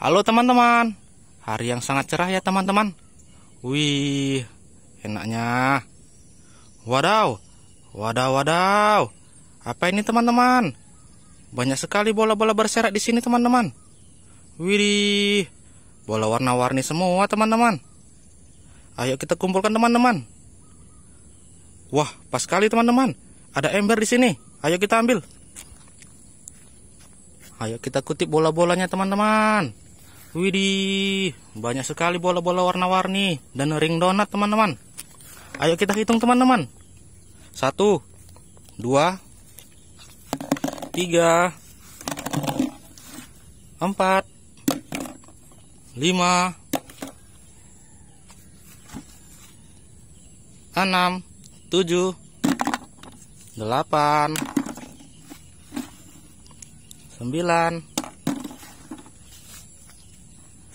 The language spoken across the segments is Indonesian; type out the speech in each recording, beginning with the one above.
Halo teman-teman Hari yang sangat cerah ya teman-teman Wih Enaknya Wadaw Wadaw wadaw Apa ini teman-teman Banyak sekali bola-bola berserak di sini teman-teman wih Bola warna-warni semua teman-teman Ayo kita kumpulkan teman-teman Wah pas sekali teman-teman Ada ember di sini Ayo kita ambil Ayo kita kutip bola-bolanya teman-teman Widih, banyak sekali bola-bola warna-warni dan ring donat teman-teman. Ayo kita hitung teman-teman. Satu, dua, tiga, empat, lima, enam, tujuh, delapan, sembilan,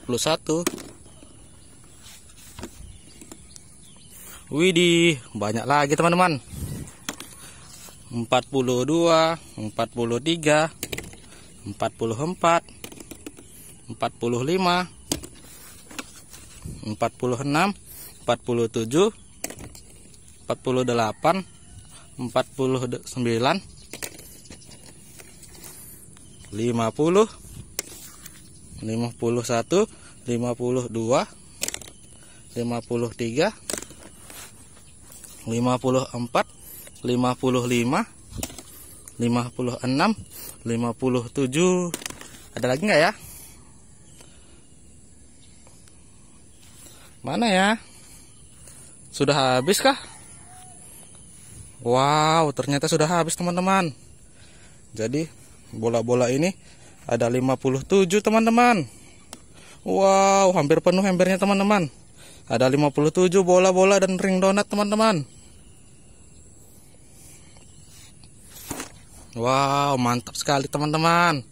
41 Widih banyak lagi teman-teman 42 43 44 45 46 47 48 49 50 51 52 53 54 55 56 57 ada lagi nggak ya mana ya sudah habis kah Wow ternyata sudah habis teman-teman jadi bola-bola ini ada 57 teman-teman. Wow, hampir penuh embernya teman-teman. Ada 57 bola-bola dan ring donat teman-teman. Wow, mantap sekali teman-teman.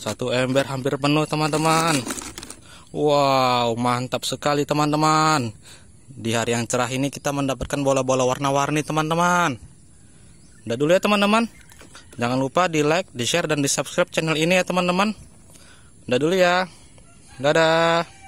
Satu ember hampir penuh teman-teman. Wow, mantap sekali teman-teman. Di hari yang cerah ini kita mendapatkan bola-bola warna-warni teman-teman. Udah dulu ya teman-teman. Jangan lupa di like, di share, dan di subscribe channel ini ya teman-teman. Udah dulu ya. Dadah.